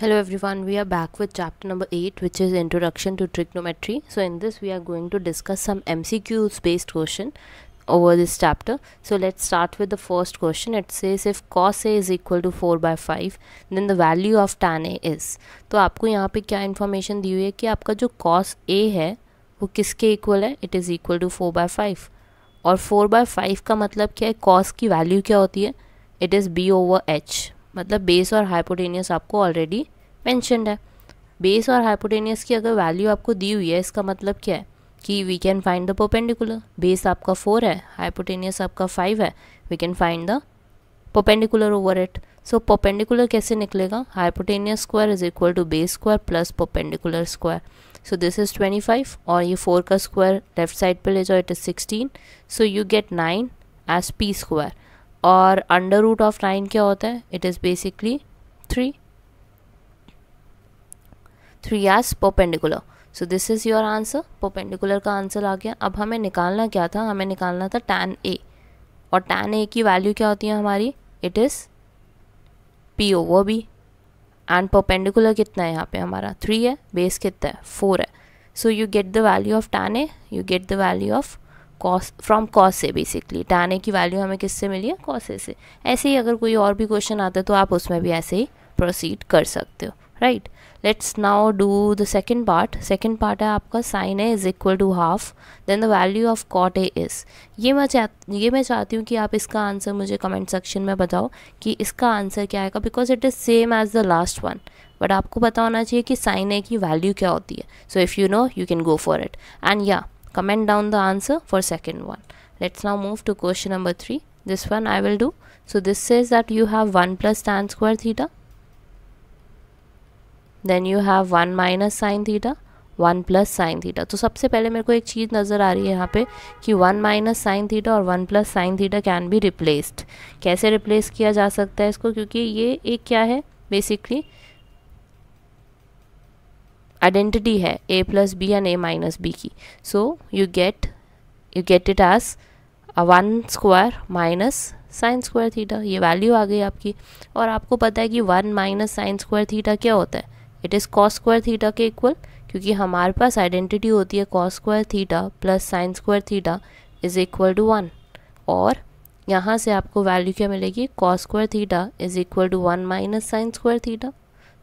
hello everyone we are back with chapter number 8 which is introduction to trigonometry so in this we are going to discuss some mcqs based question over this chapter so let's start with the first question it says if cos a is equal to 4 by 5 then the value of tan a is तो आपको यहाँ पे क्या information दी हुई है कि आपका जो cos a है वो किसके इक्वल है it is equal to four by five और फोर बाय फाइव का मतलब क्या है कॉस की वैल्यू क्या होती है it is B over H मतलब बेस और हाइपोटेनियस आपको ऑलरेडी मैंशनड है बेस और हाइपोटेनियस की अगर वैल्यू आपको दी हुई है इसका मतलब क्या है कि we can find the perpendicular base आपका फोर है हाइपोटेनियस आपका फाइव है we can find the perpendicular over it so perpendicular कैसे निकलेगा hypotenuse square is equal to base square plus perpendicular square so this is twenty five और ये four का square left side पर ले जाओ it is sixteen so you get nine as P square और under root of nine क्या होता है it is basically three three as perpendicular so this is your answer perpendicular का answer आ गया अब हमें निकालना क्या था हमें निकालना था टैन ए और टैन ए की वैल्यू क्या होती है हमारी इट इज़ पी ओ वो बी एंड पोपेंडिकुलर कितना है यहाँ पे हमारा थ्री है बेस कितना है फोर है so you get the value of tan A you get the value of cos from cos से बेसिकली टाने की वैल्यू हमें किससे मिली है कॉसे से ऐसे ही अगर कोई और भी क्वेश्चन आता है तो आप उसमें भी ऐसे ही प्रोसीड कर सकते हो right let's now do the second part second part है आपका sine A is equal to half then the value of cot A is ये मैं चाह ये मैं चाहती हूँ कि आप इसका आंसर मुझे कमेंट सेक्शन में बताओ कि इसका आंसर क्या आएगा because it is same as the last one but आपको पता होना चाहिए कि साइन ए की वैल्यू क्या होती है so if you know you can go for it and या comment down the answer for second one let's now move to question number 3 this one I will do so this says that you have 1 plus tan square theta then you have 1 minus sin theta 1 plus sin theta to सबसे पहले मेरे को एक चीज़ नज़र आ रही है यहाँ पे कि वन माइनस साइन थीटा और one plus sine theta can be replaced कैसे रिप्लेस किया जा सकता है इसको क्योंकि ये एक क्या है बेसिकली आइडेंटिटी है A plus B and A minus B की so you get you get it as one square minus sine square theta ये वैल्यू आ गई आपकी और आपको पता है कि one minus sine square theta क्या होता है it is cos square theta के इक्वल क्योंकि हमारे पास आइडेंटिटी होती है cos square theta plus sine square theta is equal to one और यहाँ से आपको वैल्यू क्या मिलेगी cos square theta is equal to one minus sine square theta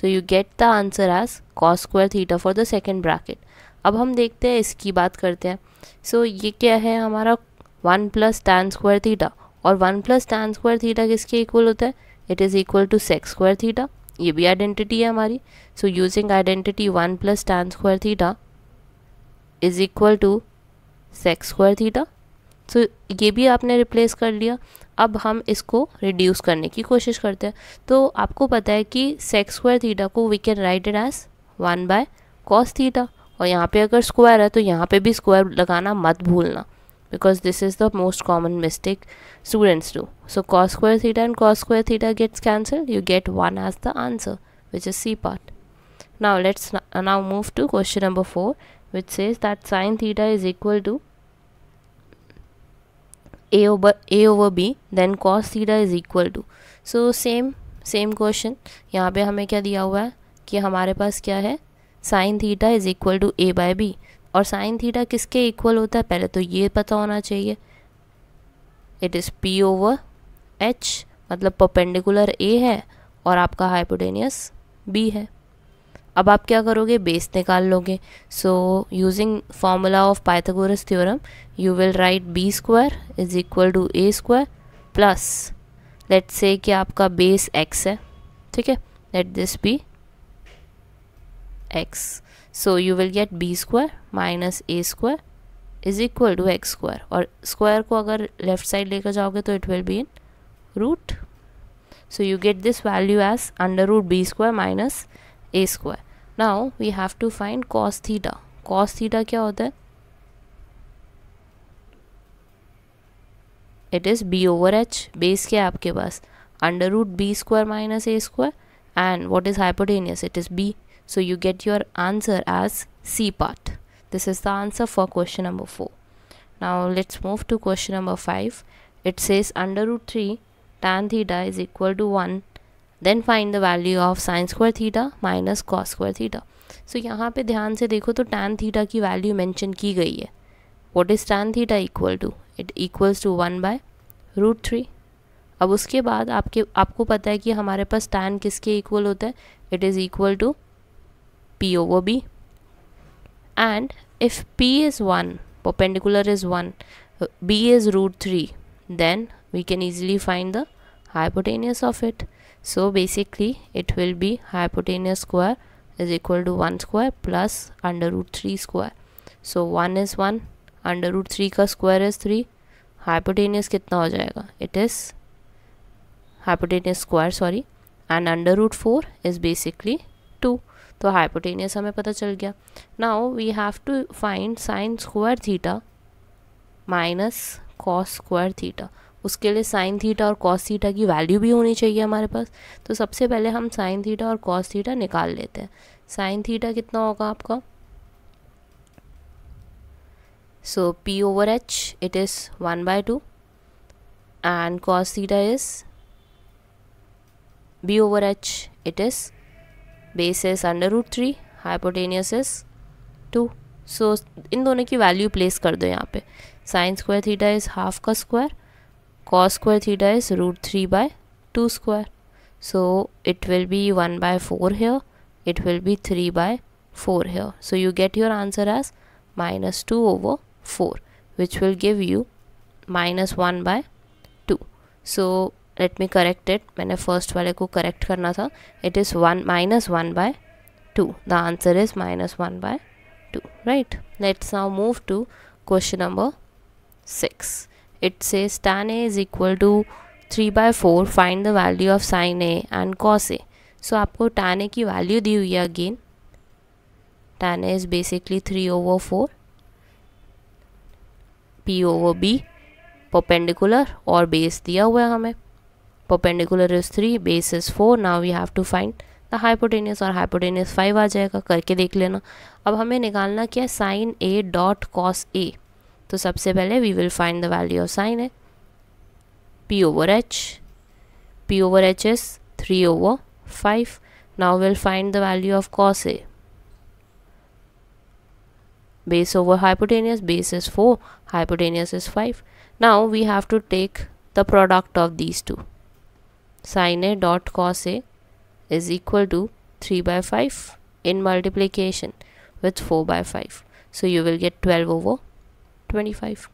so you get the answer as cos square theta for the second bracket अब हम देखते हैं इसकी बात करते हैं सो so, ये क्या है हमारा one plus tan square theta और one plus tan square theta किसके इक्वल होता है it is equal to sec square theta ये भी आइडेंटिटी है हमारी so using identity one plus tan square theta is equal to sec square theta तो ये भी आपने रिप्लेस कर लिया अब हम इसको रिड्यूस करने की कोशिश करते हैं तो आपको पता है कि सेक्स स्क्वायर थीटा को we can write it as one by cos theta और यहाँ पे अगर स्क्वायर है तो यहाँ पे भी स्क्वायर लगाना मत भूलना because this is the most common mistake students do so cos square theta and cos square theta gets cancel you get one as the answer which is C part now let's now move to question number four which says that sine theta is equal to a over a over b then cos theta is equal to so same same question यहाँ पे हमें क्या दिया हुआ है कि हमारे पास क्या है sine theta is equal to A by B और साइन थीटा किसके इक्वल होता है पहले तो ये पता होना चाहिए it is P over H मतलब परपेंडिकुलर ए है और आपका हाइपोटेनियस बी है अब आप क्या करोगे बेस निकाल लोगे so using formula of Pythagoras theorem you will write B square is equal to A square plus let say कि आपका बेस एक्स है ठीक है let this B X so you will get B square minus A square is equal to X square और square को अगर left side लेकर जाओगे तो it will be in root so you get this value as under root B square minus A square now we have to find cos theta cos theta क्या होता है it is B over H base क्या है आपके पास under root B square minus A square and what is hypotenuse it is B so you get your answer as C part this is the answer for question number four now let's move to question number five it's says under root three tan theta is equal to one then find the value of sine square theta minus cos square theta so यहाँ पे ध्यान से देखो तो tan theta की value mention की गई है what is tan theta equal to it equals to one by root three अब उसके बाद आपके आपको पता है कि हमारे पास टैन किसके इक्वल होता है it is equal to P O वो B and if P is one perpendicular is one B is root three then we can easily find the hypotenuse of it so basically it will be hypotenuse square is equal to 1 square plus under root 3 square so 1 is 1 under root three का square is three hypotenuse कितना हो जाएगा it is hypotenuse square sorry and under root four is basically two तो hypotenuse हमें पता चल गया now we have to find sine square theta minus cos square theta उसके लिए साइन थीटा और कॉस थीटा की वैल्यू भी होनी चाहिए हमारे पास तो सबसे पहले हम साइन थीटा और कॉस थीटा निकाल लेते हैं साइन थीटा कितना होगा आपका so P over H it is one by two and cos theta is B over H it is base is under root three hypotenuse is two so इन दोनों की value place कर दो यहाँ पे sine square theta is half का square cos square theta is root 3 by 2 square so it will be 1 by 4 here it will be 3 by 4 here so you get your answer as minus 2 over 4 which will give you minus 1 by 2 so let me correct it I first वाले ko correct karna tha. It is 1 minus 1 by 2. The answer is minus 1 by 2. Right. Let's now move to question number 6. it says tan a is equal to 3 by 4 find the value of sin a and cos a so aapko tan a ki value di hui hai again tan a is basically 3 over 4 p over b perpendicular or base diya hua hai hame perpendicular is 3 base is 4 now we have to find the hypotenuse और hypotenuse five आ जाएगा करके देख लेना अब हमें निकालना क्या है sine A dot cos A तो सबसे पहले we will find the value of sine है P over H P over H is three over five now will find the value of cos A base over hypotenuse base is four hypotenuse is five now we have to take the product of these two sine A dot cos A is equal to three by five in multiplication with four by five so you will get twelve over 25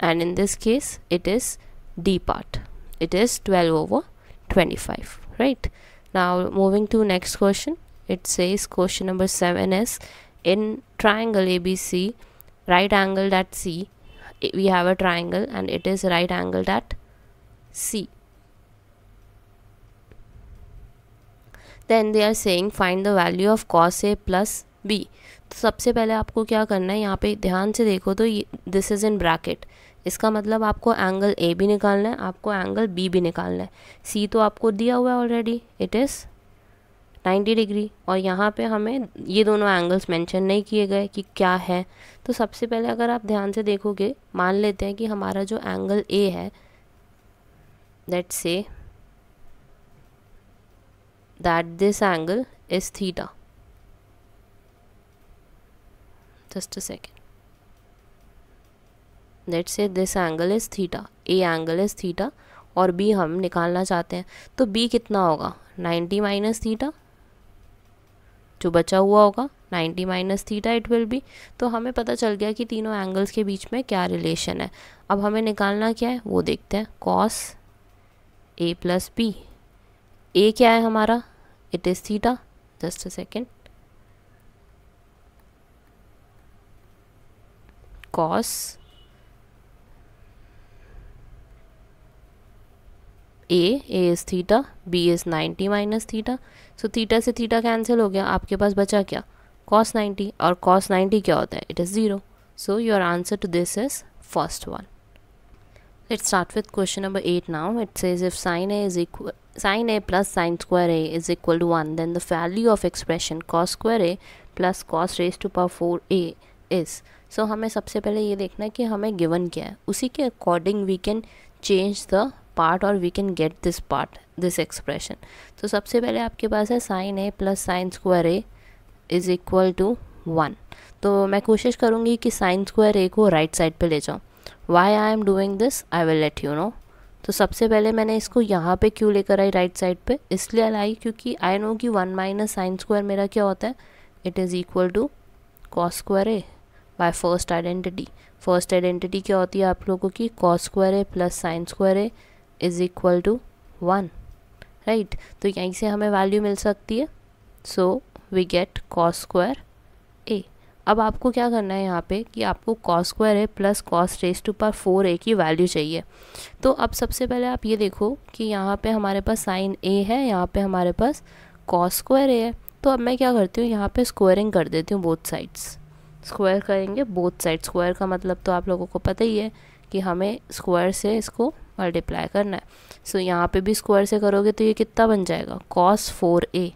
and in this case it is D part it is 12 over 25 right now moving to next question it says question number 7 is in triangle ABC right angle at C we have a triangle and it is right angled at C then they are saying find the value of cos A plus B तो सबसे पहले आपको क्या करना है यहाँ पे ध्यान से देखो तो दिस इज़ इन ब्रैकेट इसका मतलब आपको एंगल ए भी निकालना है आपको एंगल बी भी निकालना है सी तो आपको दिया हुआ है ऑलरेडी इट इज़ 90 डिग्री और यहाँ पे हमें ये दोनों एंगल्स मेंशन नहीं किए गए कि क्या है तो सबसे पहले अगर आप ध्यान से देखोगे मान लेते हैं कि हमारा जो एंगल ए है that say that this angle is theta just a second let's say this angle is theta a angle is theta और b हम निकालना चाहते हैं तो b कितना होगा 90 माइनस थीटा जो बचा हुआ होगा 90 minus theta it will be तो हमें पता चल गया कि तीनों एंगल्स के बीच में क्या रिलेशन है अब हमें निकालना क्या है वो देखते हैं cos A plus B A क्या है हमारा it is theta just a second cos a a is theta b is 90 minus theta so theta से theta cancel हो गया आपके पास बचा क्या cos 90 और cos 90 क्या होता है it is zero so your answer to this is first one let's start with question number 8 now it says if sine a is equal sine a plus sine square a is equal to 1 then the value of expression cos square a plus cos raised to power 4a is so so, हमें सबसे पहले ये देखना है कि हमें given क्या है उसी के according we can change the part और we can get this part this expression तो सबसे पहले आपके पास है sine A plus sine square A is equal to one तो मैं कोशिश करूँगी कि साइन स्क्वायर ए को राइट साइड पे ले जाऊँ why I am doing this I will let you know तो सबसे पहले मैंने इसको यहाँ पे क्यों लेकर आई राइट साइड पे इसलिए लाई क्योंकि आई नो कि वन माइनस साइन स्क्वायर मेरा क्या होता है it is equal to cos square A by first identity first identity क्या होती है आप लोगों की कॉस स्क्वायर है प्लस साइन स्क्वायर है is equal to one right तो यहीं से हमें वैल्यू मिल सकती है so we get cos square A अब आपको क्या करना है यहाँ पे कि आपको कॉस स्क्वायर है plus cos raise to power four A की वैल्यू चाहिए तो अब सबसे पहले आप ये देखो कि यहाँ पे हमारे पास साइन ए है यहाँ पे हमारे पास कॉस स्क्वायर ए है तो अब मैं क्या करती हूँ यहाँ पे स्क्वायरिंग कर देती हूँ बोथ साइड्स स्क्वायर करेंगे बोथ साइड स्क्वायर का मतलब तो आप लोगों को पता ही है कि हमें स्क्वायर से इसको मल्टीप्लाई करना है सो so, यहाँ पे भी स्क्वायर से करोगे तो ये कितना बन जाएगा कॉस फोर ए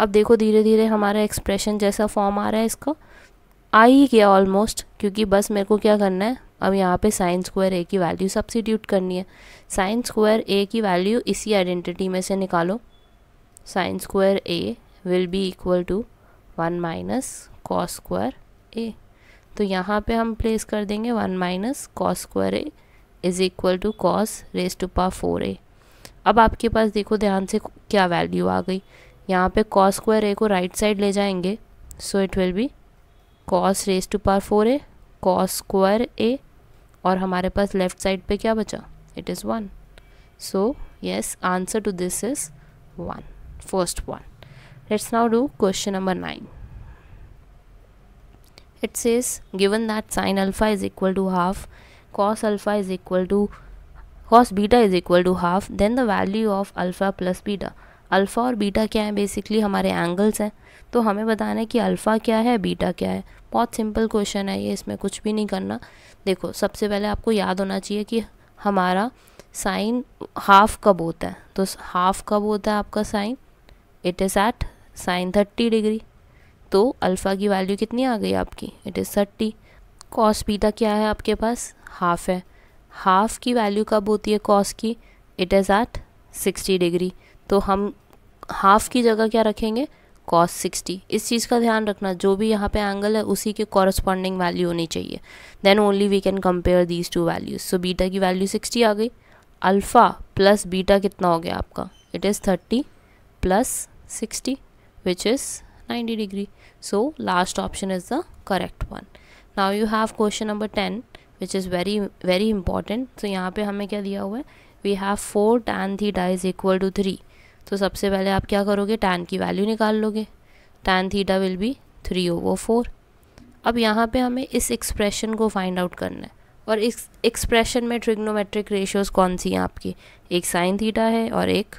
अब देखो धीरे धीरे हमारा एक्सप्रेशन जैसा फॉर्म आ रहा है इसका आ ही गया ऑलमोस्ट क्योंकि बस मेरे को क्या करना है अब यहाँ पे साइन स्क्वायर ए की वैल्यू सब्सिट्यूट करनी है साइन स्क्वायर ए की वैल्यू इसी आइडेंटिटी में से निकालो sine square A will be equal to one minus cos square A तो यहाँ पे हम प्लेस कर देंगे one minus cos square A is equal to cos raise to power four A अब आपके पास देखो ध्यान से क्या वैल्यू आ गई यहाँ पे कॉस स्क्वायर ए को राइट साइड ले जाएंगे so it will be cos raise to power four A cos square A और हमारे पास लेफ़्ट साइड पे क्या बचा it is one so yes answer to this is one first one let's now do question number nine it says given that sine alpha is equal to half cos alpha is equal to cos beta is equal to half then the value of alpha plus beta alpha और beta क्या है basically हमारे angles हैं तो हमें बताना है कि अल्फ़ा क्या है बीटा क्या है बहुत सिंपल क्वेश्चन है ये इसमें कुछ भी नहीं करना देखो सबसे पहले आपको याद होना चाहिए कि हमारा साइन हाफ कब होता है तो हाफ कब होता है आपका sine it is at sine thirty degree तो अल्फ़ा की वैल्यू कितनी आ गई आपकी it is thirty cos beta क्या है आपके पास हाफ़ है हाफ़ की वैल्यू कब होती है कॉस की it is at sixty degree तो हम हाफ़ की जगह क्या रखेंगे कॉस सिक्सटी इस चीज़ का ध्यान रखना जो भी यहाँ पे एंगल है उसी के कॉरस्पॉन्डिंग वैल्यू होनी चाहिए then only we can compare these two values so beta की वैल्यू सिक्सटी आ गई अल्फ़ा प्लस बीटा कितना हो गया आपका it is thirty plus sixty which is ninety degree So last option is the correct one. Now you have question number 10 which is very very important. So yahan pe हमें kya diya hua hai we have 4 tan theta is equal to 3 so sabse pehle aap kya karoge tan ki value nikal loge tan theta will be 3 over 4 अब यहाँ पे हमें इस expression को find out करना है और इस एक्सप्रेशन में ट्रिग्नोमेट्रिक रेशियोज कौन सी हैं आपकी एक साइन थीटा है और एक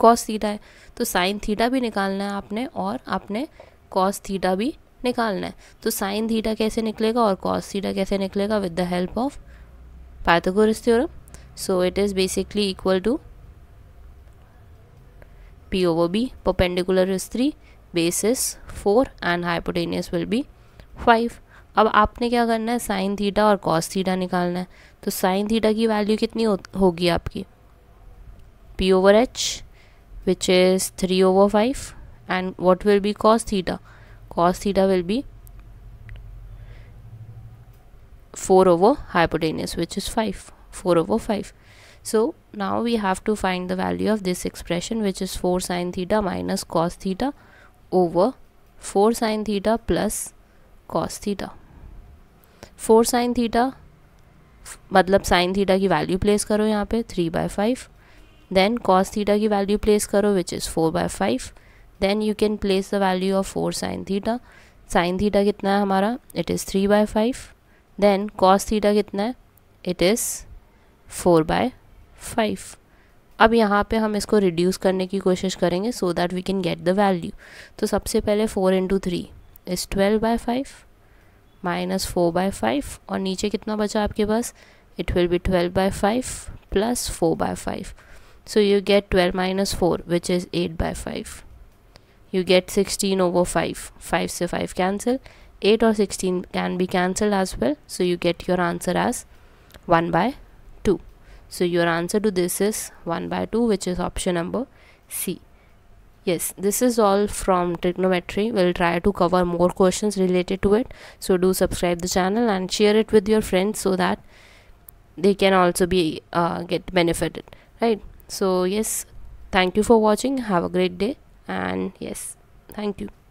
कॉस थीटा है तो साइन थीटा भी निकालना है आपने और आपने कॉस थीटा भी निकालना है तो साइन थीटा कैसे निकलेगा और कॉस थीटा कैसे निकलेगा with the help of Pythagoras theorem so it is basically equal to P over B perpendicular is three base is four and hypotenuse will be five अब आपने क्या करना है साइन थीटा और कॉस थीटा निकालना है तो साइन थीटा की वैल्यू कितनी हो, होगी आपकी P over H which is three over five and what will be cos theta cos theta will be 4 over hypotenuse which is 5 4 over 5 so now we have to find the value of this expression which is 4 sin theta minus cos theta over 4 sin theta plus cos theta 4 sin theta मतलब sine theta की value place करो यहाँ पे three by five then cos theta की value place करो which is four by five then you can place the value of four sine theta sine theta कितना है हमारा it is three by five then cos theta कितना है it is four by five अब यहाँ पे हम इसको रिड्यूस करने की कोशिश करेंगे so that we can get the value तो सबसे पहले four into three is twelve by five minus four by five और नीचे कितना बचा आपके पास it will be twelve by five plus four by five so you get twelve minus four which is eight by five you get 16 over 5 5 so 5 cancel 8 or 16 can be cancelled as well so you get your answer as 1 by 2 so your answer to this is 1 by 2 which is option number c yes this is all from trigonometry we'll try to cover more questions related to it so do subscribe the channel and share it with your friends so that they can also be uh, get benefited right so yes thank you for watching have a great day and yes thank you